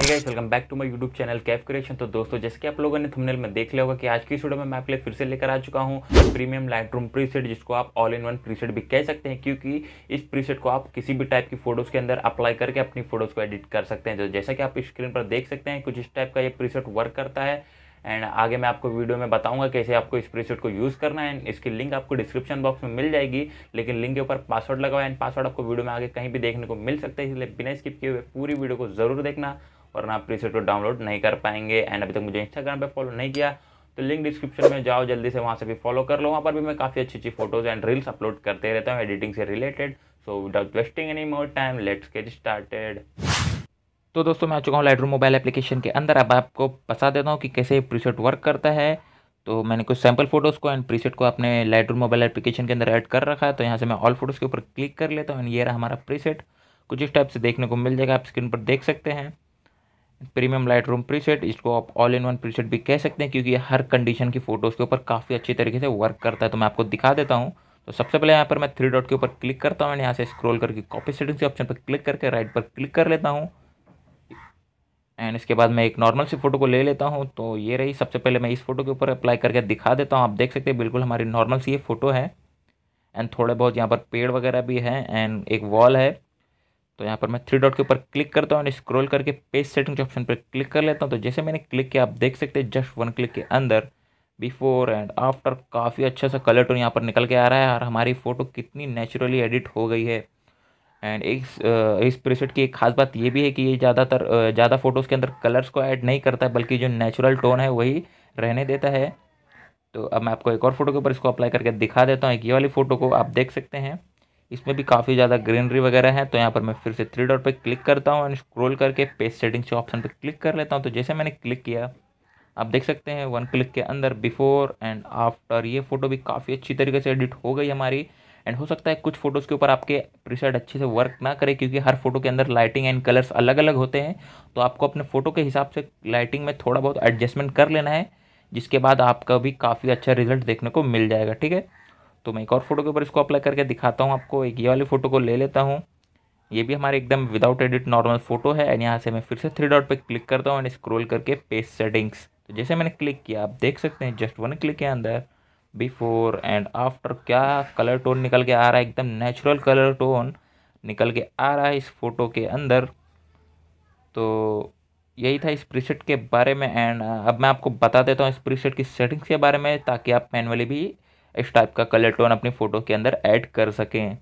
guys welcome back to my YouTube channel Kaif creation तो दोस्तों जैसे कि आप लोगों ने थंबनेल में देख लिया होगा कि आज की वीडियो में मैं आपके लिए फिर से लेकर आ चुका हूँ प्रीमियम लाइटरूम प्रीसेट जिसको आप ऑल इन वन प्रीसेट भी कह सकते हैं क्योंकि इस प्रीसेट को आप किसी भी टाइप की फोटोज़ के अंदर अप्लाई करके अपनी फोटोज़ को एडिट कर सकते हैं तो जैसा कि आप स्क्रीन पर देख सकते हैं कुछ इस टाइप का ये प्रीसेट वर्क करता है एंड आगे मैं आपको वीडियो में बताऊंगा कैसे आपको इस प्रीसेट को यूज़ करना है एंड इसकी लिंक आपको डिस्क्रिप्शन बॉक्स में मिल जाएगी लेकिन लिंक के ऊपर पासवर्ड है एंड पासवर्ड आपको वीडियो में आगे कहीं भी देखने को मिल सकता है इसलिए बिना स्किप किए हुए पूरी वीडियो को ज़रूर देखना वरना आप प्रीसेट को डाउनलोड नहीं कर पाएंगे एंड अभी तक मुझे इंस्टाग्राम पर फॉलो नहीं किया तो लिंक डिस्क्रिप्शन में जाओ जल्दी से वहाँ से भी फॉलो कर लो वहाँ पर भी मैं काफ़ी अच्छी अच्छी फोटोज़ एंड रील्स अपलोड करते रहता हूँ एडिटिंग से related so without wasting any more time let's get started तो दोस्तों मैं आ चुका हूँ लाइट मोबाइल एप्लीकेशन के अंदर अब आपको बता देता हूँ कि कैसे प्रीसेट वर्क करता है तो मैंने कुछ सैम्पल फोटोज़ को एंड प्रीसेट को अपने लाइट मोबाइल एप्लीकेशन के अंदर ऐड कर रखा है तो यहाँ से मैं ऑल फोटोज़ के ऊपर क्लिक कर लेता हूँ एंड ये रहा हमारा प्रीसेट कुछ इस टाइप से देखने को मिल जाएगा आप स्क्रीन पर देख सकते हैं प्रीमियम लाइट रूम प्रीसेट इसको आप ऑल इन वन प्रीसेट भी कह सकते हैं क्योंकि ये हर कंडीशन की फ़ोटोज़ के ऊपर काफ़ी अच्छी तरीके से वर्क करता है तो मैं आपको दिखा देता हूँ तो सबसे पहले यहाँ पर मैं थ्री डॉट के ऊपर क्लिक करता हूँ एंड यहाँ से स्क्रॉल करके कॉपी सेटिंग्स के ऑप्शन पर क्लिक करके राइट पर क्लिक कर लेता हूँ एंड इसके बाद मैं एक नॉर्मल सी फ़ोटो को ले लेता हूँ तो ये रही सबसे पहले मैं इस फोटो के ऊपर अप्लाई करके दिखा देता हूँ आप देख सकते हैं बिल्कुल हमारी नॉर्मल सी ये फ़ोटो है एंड थोड़े बहुत यहाँ पर पेड़ वगैरह भी हैं एंड एक वॉल है तो यहाँ पर मैं थ्री डॉट के ऊपर क्लिक करता हूँ एंड स्क्रॉल करके पेज सेटिंग के ऑप्शन पर क्लिक कर लेता हूँ तो जैसे मैंने क्लिक किया आप देख सकते हैं जस्ट वन क्लिक के अंदर बिफोर एंड आफ्टर काफ़ी अच्छा सा कलर टोन यहाँ पर निकल के आ रहा है और हमारी फ़ोटो कितनी नेचुरली एडिट हो गई है एंड इस इस प्रीसेट की एक खास बात ये भी है कि ये ज़्यादातर ज़्यादा फ़ोटोज़ के अंदर कलर्स को ऐड नहीं करता है बल्कि जो नेचुरल टोन है वही रहने देता है तो अब मैं आपको एक और फ़ोटो के ऊपर इसको अप्लाई करके दिखा देता हूँ एक ये वाली फ़ोटो को आप देख सकते हैं इसमें भी काफ़ी ज़्यादा ग्रीनरी वगैरह है तो यहाँ पर मैं फिर से थ्री डॉट पर क्लिक करता हूँ एंड स्क्रोल करके पेज सेटिंग्स के ऑप्शन पर क्लिक कर लेता हूँ तो जैसे मैंने क्लिक किया आप देख सकते हैं वन क्लिक के अंदर बिफोर एंड आफ्टर ये फ़ोटो भी काफ़ी अच्छी तरीके से एडिट हो गई हमारी एंड हो सकता है कुछ फ़ोटोज़ के ऊपर आपके प्रीसेट अच्छे से वर्क ना करे क्योंकि हर फोटो के अंदर लाइटिंग एंड कलर्स अलग अलग होते हैं तो आपको अपने फ़ोटो के हिसाब से लाइटिंग में थोड़ा बहुत एडजस्टमेंट कर लेना है जिसके बाद आपका भी काफ़ी अच्छा रिजल्ट देखने को मिल जाएगा ठीक है तो मैं एक और फोटो के ऊपर इसको अप्लाई करके दिखाता हूँ आपको एक ये वाली फ़ोटो को ले लेता हूँ ये भी हमारे एकदम विदाउट एडिट नॉर्मल फोटो है एंड यहाँ से मैं फिर से थ्री डॉट पे क्लिक करता हूँ एंड स्क्रोल करके पेज सेटिंग्स तो जैसे मैंने क्लिक किया आप देख सकते हैं जस्ट वन क्लिक के अंदर बिफोर एंड आफ्टर क्या कलर टोन निकल के आ रहा है एकदम नेचुरल कलर टोन निकल के आ रहा है इस फोटो के अंदर तो यही था इस प्रीसेट के बारे में एंड अब मैं आपको बता देता हूँ इस प्रीसेट की सेटिंग्स के बारे में ताकि आप मैनुअली भी इस टाइप का कलर टोन अपनी फ़ोटो के अंदर ऐड कर सकें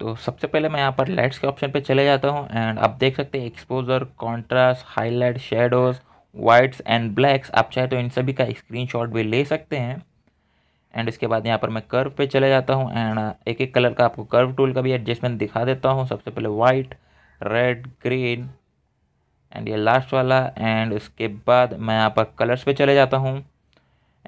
तो सबसे पहले मैं यहाँ पर लाइट्स के ऑप्शन पे चले जाता हूँ एंड आप देख सकते हैं exposure contrast highlight shadows whites and blacks आप चाहे तो इन सभी का स्क्रीनशॉट भी ले सकते हैं एंड इसके बाद यहाँ पर मैं कर्व पे चले जाता हूँ एंड एक एक कलर का आपको कर्व टूल का भी एडजस्टमेंट दिखा देता हूँ सबसे पहले वाइट रेड ग्रीन एंड ये लास्ट वाला एंड उसके बाद मैं यहाँ पर कलर्स पे चले जाता हूँ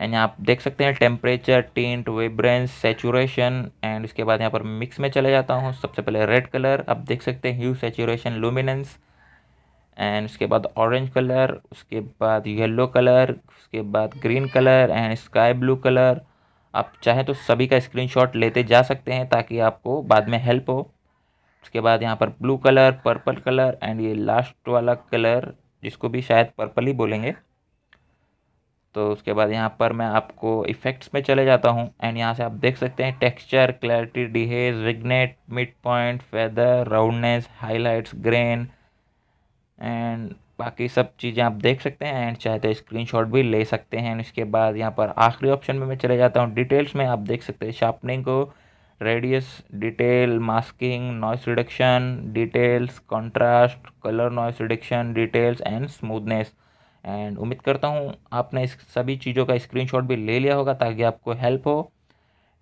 एंड यहाँ आप देख सकते हैं temperature tint vibrance saturation and उसके बाद यहाँ पर मिक्स में चले जाता हूँ सबसे पहले रेड कलर आप देख सकते हैं ह्यू सेचुरेशन लुमिनेंस एंड उसके बाद ऑरेंज कलर उसके बाद येलो कलर उसके बाद green colour and sky blue colour आप चाहें तो सभी का स्क्रीनशॉट लेते जा सकते हैं ताकि आपको बाद में हेल्प हो उसके बाद यहाँ पर blue colour purple colour and ये लास्ट वाला कलर जिसको भी शायद पर्पल ही बोलेंगे तो उसके बाद यहाँ पर मैं आपको इफ़ेक्ट्स में चले जाता हूँ एंड यहाँ से आप देख सकते हैं texture clarity dehaze vignette mid point feather roundness highlights grain and बाकी सब चीज़ें आप देख सकते हैं एंड चाहे तो स्क्रीनशॉट भी ले सकते हैं इसके बाद यहाँ पर आखिरी ऑप्शन में मैं चले जाता हूँ डिटेल्स में आप देख सकते हैं शार्पनिंग को radius detail masking noise reduction details contrast colour noise reduction details and smoothness and उम्मीद करता हूँ आपने इस सभी चीज़ों का स्क्रीनशॉट भी ले लिया होगा ताकि आपको हेल्प हो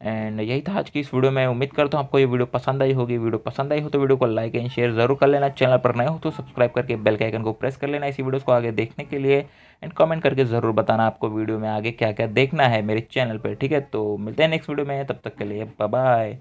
एंड यही था आज की इस वीडियो में उम्मीद करता हूँ आपको ये वीडियो पसंद आई होगी वीडियो पसंद आई हो तो वीडियो को लाइक एंड शेयर जरूर कर लेना चैनल पर नए हो तो सब्सक्राइब करके बेल के आइकन को प्रेस कर लेना इसी वीडियोस को आगे देखने के लिए एंड कमेंट करके ज़रूर बताना आपको वीडियो में आगे क्या क्या देखना है मेरे चैनल पर ठीक है तो मिलते हैं नेक्स्ट वीडियो में तब तक के लिए बाय